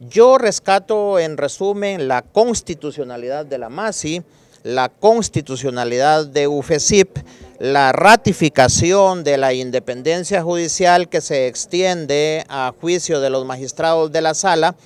Yo rescato en resumen la constitucionalidad de la MASI, la constitucionalidad de UFESIP, la ratificación de la independencia judicial que se extiende a juicio de los magistrados de la sala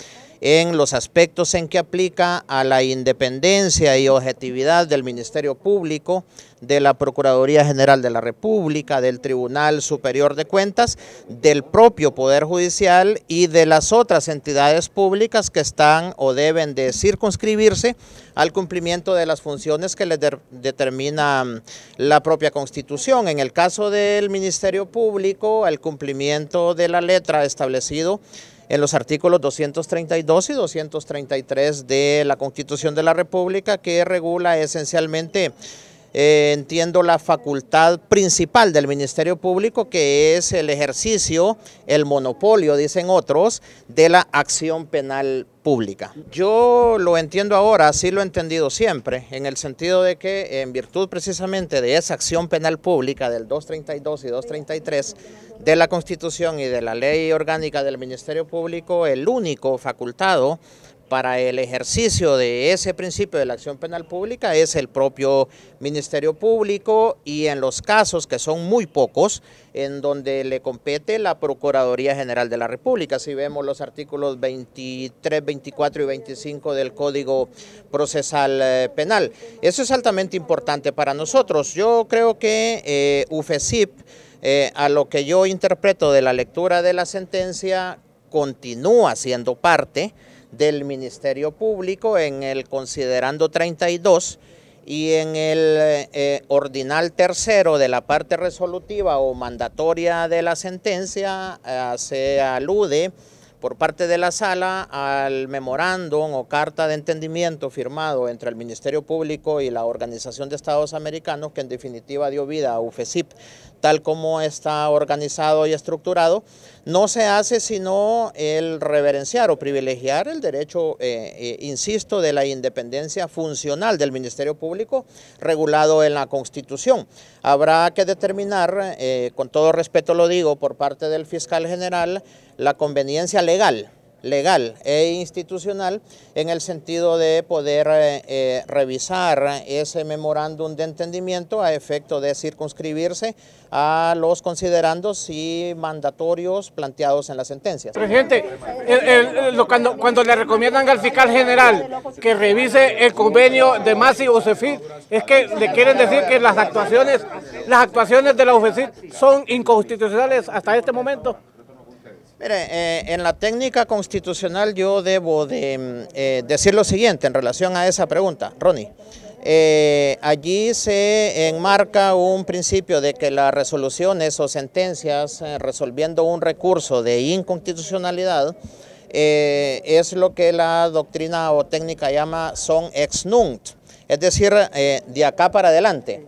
en los aspectos en que aplica a la independencia y objetividad del Ministerio Público, de la Procuraduría General de la República, del Tribunal Superior de Cuentas, del propio Poder Judicial y de las otras entidades públicas que están o deben de circunscribirse al cumplimiento de las funciones que les determina mm, la propia Constitución. En el caso del Ministerio Público, al cumplimiento de la letra establecido en los artículos 232 y 233 de la Constitución de la República que regula esencialmente eh, entiendo la facultad principal del Ministerio Público, que es el ejercicio, el monopolio, dicen otros, de la acción penal pública. Yo lo entiendo ahora, así lo he entendido siempre, en el sentido de que en virtud precisamente de esa acción penal pública del 232 y 233 de la Constitución y de la ley orgánica del Ministerio Público, el único facultado para el ejercicio de ese principio de la acción penal pública es el propio Ministerio Público y en los casos que son muy pocos, en donde le compete la Procuraduría General de la República. Si vemos los artículos 23, 24 y 25 del Código Procesal eh, Penal. Eso es altamente importante para nosotros. Yo creo que eh, UFESIP, eh, a lo que yo interpreto de la lectura de la sentencia, continúa siendo parte del Ministerio Público en el considerando 32 y en el eh, ordinal tercero de la parte resolutiva o mandatoria de la sentencia eh, se alude por parte de la sala al memorándum o carta de entendimiento firmado entre el Ministerio Público y la Organización de Estados Americanos, que en definitiva dio vida a UFESIP, tal como está organizado y estructurado, no se hace sino el reverenciar o privilegiar el derecho, eh, eh, insisto, de la independencia funcional del Ministerio Público regulado en la Constitución. Habrá que determinar, eh, con todo respeto lo digo, por parte del fiscal general, la conveniencia legal legal e institucional en el sentido de poder eh, eh, revisar ese memorándum de entendimiento a efecto de circunscribirse a los considerandos y mandatorios planteados en la sentencia. Presidente, lo, cuando, le recomiendan al fiscal general que revise el convenio de MASI Sefit, es que le quieren decir que las actuaciones, las actuaciones de la UCEFIT son inconstitucionales hasta este momento. Mire, eh, en la técnica constitucional yo debo de mm, eh, decir lo siguiente en relación a esa pregunta, Ronnie. Eh, allí se enmarca un principio de que las resoluciones o sentencias resolviendo un recurso de inconstitucionalidad es lo que la doctrina o técnica llama son ex nunc, es decir, de acá para adelante.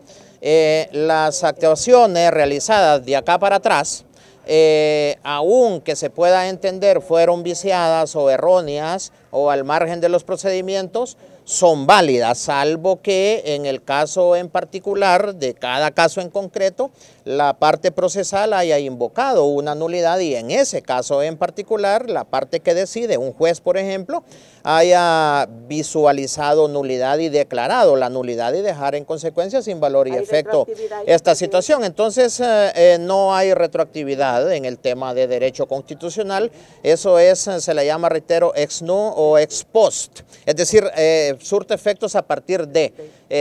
las actuaciones realizadas de acá para atrás eh, aún que se pueda entender fueron viciadas o erróneas o al margen de los procedimientos, son válidas, salvo que en el caso en particular, de cada caso en concreto, la parte procesal haya invocado una nulidad y en ese caso en particular, la parte que decide, un juez por ejemplo, haya visualizado nulidad y declarado la nulidad y dejar en consecuencia sin valor y efecto esta situación. Entonces eh, eh, no hay retroactividad en el tema de derecho constitucional, eso es, eh, se le llama, reitero, ex nu o ex post, es decir, surte efectos a partir de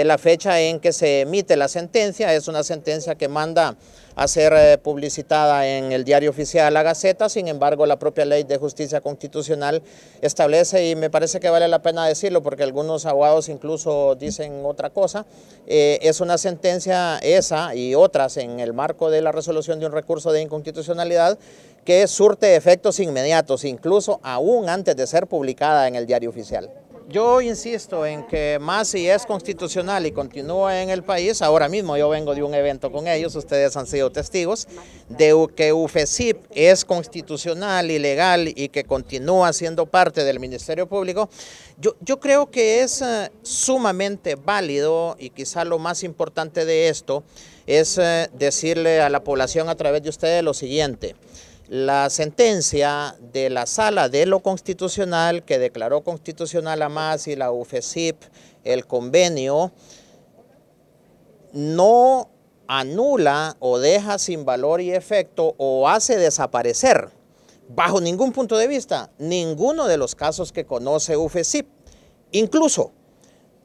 la fecha en que se emite la sentencia, es una sentencia que manda a ser eh, publicitada en el diario oficial La Gaceta, sin embargo la propia ley de justicia constitucional establece, y me parece que vale la pena decirlo porque algunos abogados incluso dicen otra cosa, eh, es una sentencia esa y otras en el marco de la resolución de un recurso de inconstitucionalidad que surte efectos inmediatos, incluso aún antes de ser publicada en el diario oficial yo insisto en que más si es constitucional y continúa en el país, ahora mismo yo vengo de un evento con ellos, ustedes han sido testigos, de que UFESIP es constitucional y legal y que continúa siendo parte del Ministerio Público, yo, creo que es eh, sumamente válido y quizá lo más importante de esto es eh, decirle a la población a través de ustedes lo siguiente la sentencia de la sala de lo constitucional que declaró constitucional a más y la UFESIP el convenio no anula o deja sin valor y efecto o hace desaparecer bajo ningún punto de vista ninguno de los casos que conoce UFESIP. Incluso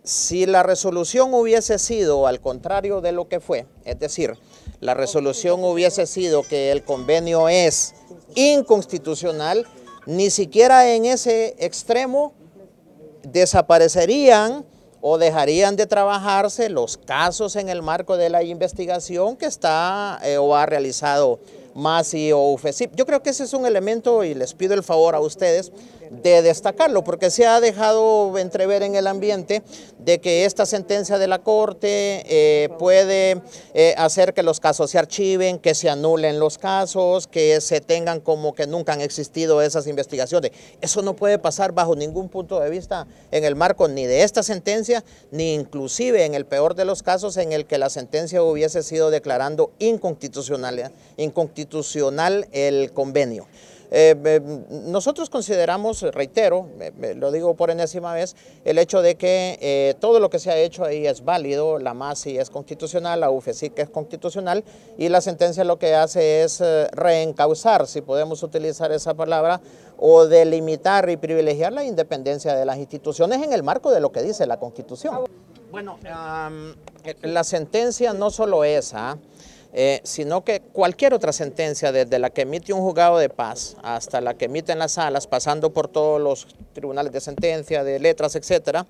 si la resolución hubiese sido al contrario de lo que fue, es decir, la resolución hubiese sido que el convenio es inconstitucional, ni siquiera en ese extremo desaparecerían o dejarían de trabajarse los casos en el marco de la investigación que está eh, o ha realizado MASI o UFESIP. Yo creo que ese es un elemento, y les pido el favor a ustedes, de destacarlo, porque se ha dejado entrever en el ambiente de que esta sentencia de la Corte eh, puede eh, hacer que los casos se archiven, que se anulen los casos, que se tengan como que nunca han existido esas investigaciones. Eso no puede pasar bajo ningún punto de vista en el marco ni de esta sentencia, ni inclusive en el peor de los casos en el que la sentencia hubiese sido declarando inconstitucional, inconstitucional el convenio. Eh, eh, nosotros consideramos, reitero, lo digo por enésima vez, el hecho de que eh, todo lo que se ha hecho ahí es válido, la MASI es constitucional, la UFESIC es constitucional y la sentencia lo que hace es reencauzar, si podemos utilizar esa palabra, o delimitar y privilegiar la independencia de las instituciones en el marco de lo que dice la Constitución. Bueno, la sentencia no solo esa, eh, sino que cualquier otra sentencia, desde la que emite un juzgado de paz hasta la que emite en las salas, pasando por todos los tribunales de sentencia, de letras, etcétera,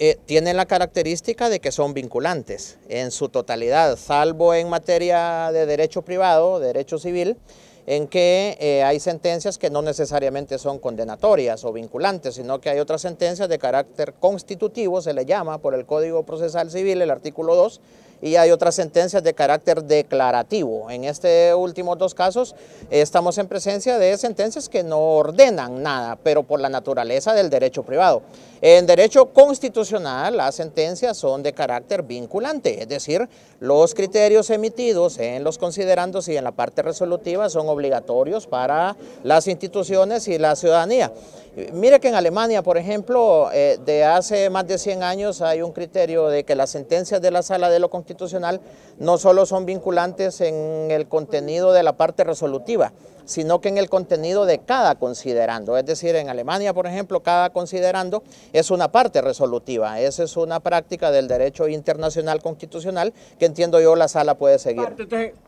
eh, tiene tienen la característica de que son vinculantes en su totalidad, salvo en materia de derecho privado, derecho civil, en que eh, hay sentencias que no necesariamente son condenatorias o vinculantes, sino que hay otras sentencias de carácter constitutivo, se le llama por el Código Procesal Civil, el artículo 2, y hay otras sentencias de carácter declarativo. En este últimos dos casos estamos en presencia de sentencias que no ordenan nada, pero por la naturaleza del derecho privado. En derecho constitucional las sentencias son de carácter vinculante, es decir, los criterios emitidos en los considerandos y en la parte resolutiva son obligatorios para las instituciones y la ciudadanía. Mire que en Alemania, por ejemplo, eh, de hace más de 100 años hay un criterio de que las sentencias de la sala de lo Constitucional no solo son vinculantes en el contenido de la parte resolutiva, sino que en el contenido de cada considerando. Es decir, en Alemania, por ejemplo, cada considerando es una parte resolutiva. Esa es una práctica del derecho internacional constitucional que entiendo yo la sala puede seguir.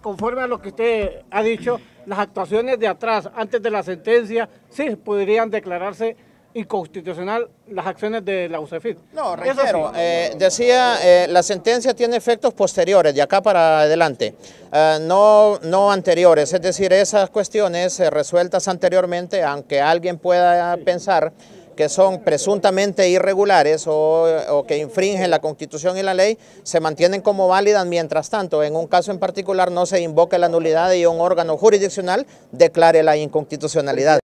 conforme a lo que usted ha dicho, las actuaciones de atrás, antes de la sentencia, sí podrían declararse inconstitucional las acciones de la UCEFID. No, reitero, eh, decía, eh, la sentencia tiene efectos posteriores, de acá para adelante, eh, no, no anteriores, es decir, esas cuestiones resueltas anteriormente, aunque alguien pueda pensar que son presuntamente irregulares o, o, que infringen la Constitución y la ley, se mantienen como válidas mientras tanto. En un caso en particular no se invoque la nulidad y un órgano jurisdiccional declare la inconstitucionalidad.